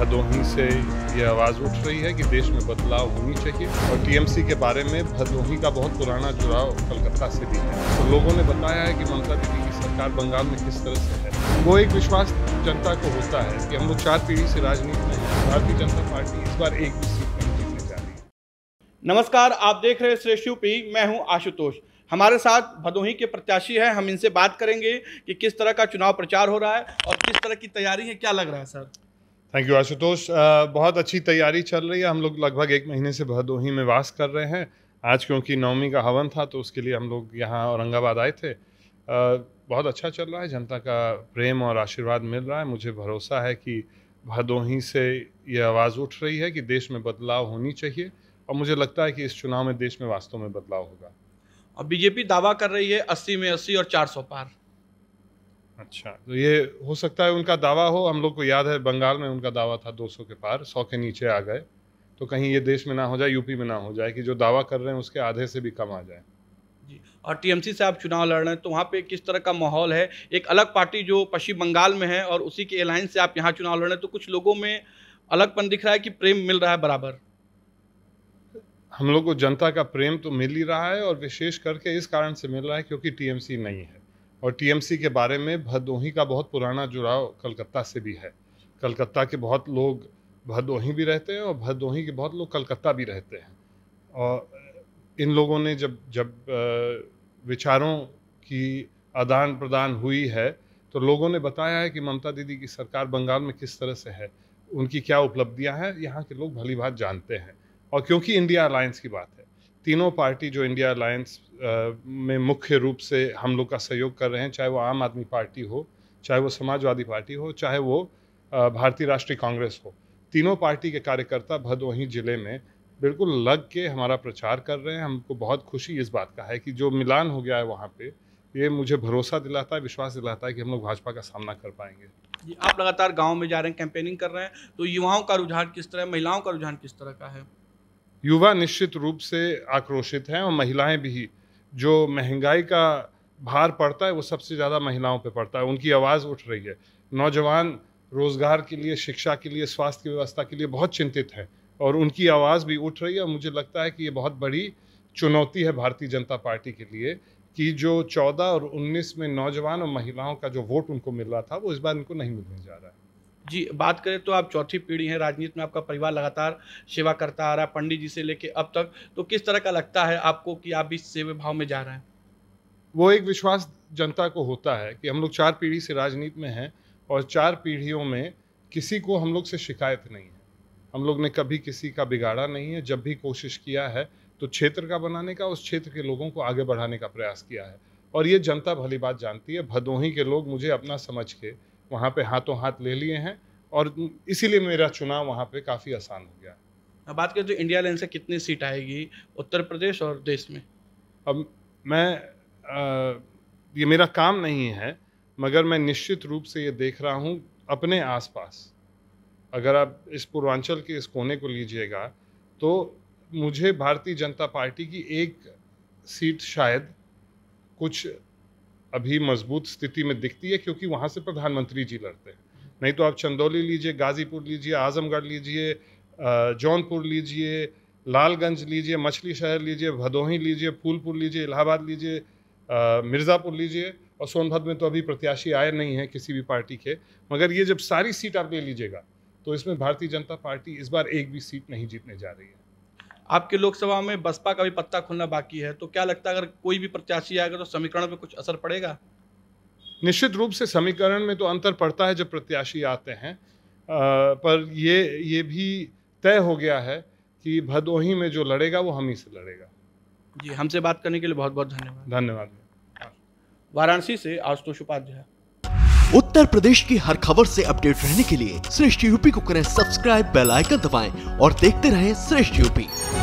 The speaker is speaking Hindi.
भदोही से ये आवाज़ उठ रही है कि देश में बदलाव होनी चाहिए और टीएमसी के बारे में भदोही का बहुत पुराना जुड़ाव कलकत्ता से भी है तो लोगों ने बताया है कि ममता दीदी की सरकार बंगाल में किस तरह से है वो एक विश्वास जनता को होता है कि हम लोग चार पीढ़ी से राजनीति में भारतीय जनता पार्टी इस बार एक भी सीट नहीं जीतने जा रही नमस्कार आप देख रहे श्रेष्ठ यूपी मैं हूँ आशुतोष हमारे साथ भदोही के प्रत्याशी हैं हम इनसे बात करेंगे कि किस तरह का चुनाव प्रचार हो रहा है और किस तरह की तैयारी है क्या लग रहा है सर थैंक यू आशुतोष बहुत अच्छी तैयारी चल रही है हम लोग लगभग एक महीने से भदोही में वास कर रहे हैं आज क्योंकि नवमी का हवन था तो उसके लिए हम लोग यहाँ औरंगाबाद आए थे uh, बहुत अच्छा चल रहा है जनता का प्रेम और आशीर्वाद मिल रहा है मुझे भरोसा है कि भदोही से ये आवाज़ उठ रही है कि देश में बदलाव होनी चाहिए और मुझे लगता है कि इस चुनाव में देश में वास्तव में बदलाव होगा और बीजेपी दावा कर रही है अस्सी में अस्सी और चार सौ पार अच्छा तो ये हो सकता है उनका दावा हो हम लोग को याद है बंगाल में उनका दावा था 200 के पार 100 के नीचे आ गए तो कहीं ये देश में ना हो जाए यूपी में ना हो जाए कि जो दावा कर रहे हैं उसके आधे से भी कम आ जाए जी और टीएमसी से आप चुनाव लड़ रहे हैं तो वहाँ पे किस तरह का माहौल है एक अलग पार्टी जो पश्चिम बंगाल में है और उसी के अलायंस से आप यहाँ चुनाव लड़ रहे हैं तो कुछ लोगों में अलगपन दिख रहा है कि प्रेम मिल रहा है बराबर हम लोग को जनता का प्रेम तो मिल ही रहा है और विशेष करके इस कारण से मिल रहा है क्योंकि टीएमसी नहीं है और टीएमसी के बारे में भदोही का बहुत पुराना जुड़ाव कलकत्ता से भी है कलकत्ता के बहुत लोग भदोही भी रहते हैं और भदोही के बहुत लोग कलकत्ता भी रहते हैं और इन लोगों ने जब जब विचारों की आदान प्रदान हुई है तो लोगों ने बताया है कि ममता दीदी की सरकार बंगाल में किस तरह से है उनकी क्या उपलब्धियां हैं यहाँ के लोग भली बात जानते हैं और क्योंकि इंडिया अलायंस की बात है तीनों पार्टी जो इंडिया अलायंस में मुख्य रूप से हम लोग का सहयोग कर रहे हैं चाहे वो आम आदमी पार्टी हो चाहे वो समाजवादी पार्टी हो चाहे वो भारतीय राष्ट्रीय कांग्रेस हो तीनों पार्टी के कार्यकर्ता भदोही ज़िले में बिल्कुल लग के हमारा प्रचार कर रहे हैं हमको बहुत खुशी इस बात का है कि जो मिलान हो गया है वहाँ पे ये मुझे भरोसा दिलाता है विश्वास दिलाता है कि हम लोग भाजपा का सामना कर पाएंगे आप लगातार गाँव में जा रहे हैं कैंपेनिंग कर रहे हैं तो युवाओं का रुझान किस तरह है महिलाओं का रुझान किस तरह का है युवा निश्चित रूप से आक्रोशित हैं और महिलाएं भी जो महंगाई का भार पड़ता है वो सबसे ज़्यादा महिलाओं पे पड़ता है उनकी आवाज़ उठ रही है नौजवान रोज़गार के लिए शिक्षा के लिए स्वास्थ्य की व्यवस्था के लिए बहुत चिंतित हैं और उनकी आवाज़ भी उठ रही है और मुझे लगता है कि ये बहुत बड़ी चुनौती है भारतीय जनता पार्टी के लिए कि जो 14 और 19 में नौजवान और महिलाओं का जो वोट उनको मिल रहा था वो इस बार उनको नहीं मिलने जा रहा है जी बात करें तो आप चौथी पीढ़ी हैं राजनीति में आपका परिवार लगातार सेवा करता आ रहा है पंडित जी से लेके अब तक तो किस तरह का लगता है आपको कि आप भी सेवा भाव में जा रहे हैं वो एक विश्वास जनता को होता है कि हम लोग चार पीढ़ी से राजनीति में हैं और चार पीढ़ियों में किसी को हम लोग से शिकायत नहीं है हम लोग ने कभी किसी का बिगाड़ा नहीं है जब भी कोशिश किया है तो क्षेत्र का बनाने का उस क्षेत्र के लोगों को आगे बढ़ाने का प्रयास किया है और ये जनता भली बात जानती है भदोही के लोग मुझे अपना समझ के वहाँ पे हाथों हाथ ले लिए हैं और इसीलिए मेरा चुनाव वहाँ पे काफ़ी आसान हो गया अब बात करें तो इंडिया लाइन से कितनी सीट आएगी उत्तर प्रदेश और देश में अब मैं आ, ये मेरा काम नहीं है मगर मैं निश्चित रूप से ये देख रहा हूँ अपने आसपास अगर आप इस पूर्वांचल के इस कोने को लीजिएगा तो मुझे भारतीय जनता पार्टी की एक सीट शायद कुछ अभी मजबूत स्थिति में दिखती है क्योंकि वहाँ से प्रधानमंत्री जी लड़ते हैं नहीं तो आप चंदौली लीजिए गाजीपुर लीजिए आजमगढ़ लीजिए जौनपुर लीजिए लालगंज लीजिए मछली शहर लीजिए भदोही लीजिए फूलपुर लीजिए इलाहाबाद लीजिए मिर्ज़ापुर लीजिए और सोनभद्र में तो अभी प्रत्याशी आए नहीं हैं किसी भी पार्टी के मगर ये जब सारी सीट आप ले लीजिएगा तो इसमें भारतीय जनता पार्टी इस बार एक भी सीट नहीं जीतने जा रही है आपके लोकसभा में बसपा का भी पत्ता खुलना बाकी है तो क्या लगता है अगर कोई भी प्रत्याशी आएगा तो समीकरण पर कुछ असर पड़ेगा निश्चित रूप से समीकरण में तो अंतर पड़ता है जब प्रत्याशी आते हैं आ, पर ये ये भी तय हो गया है कि भदोही में जो लड़ेगा वो हम ही से लड़ेगा जी हमसे बात करने के लिए बहुत बहुत धन्यवाद धन्यवाद वाराणसी से आशुतोष उपाध्याय उत्तर प्रदेश की हर खबर से अपडेट रहने के लिए श्रेष्ठ यूपी को करें सब्सक्राइब बेल आइकन दबाएं और देखते रहें श्रेष्ठ यूपी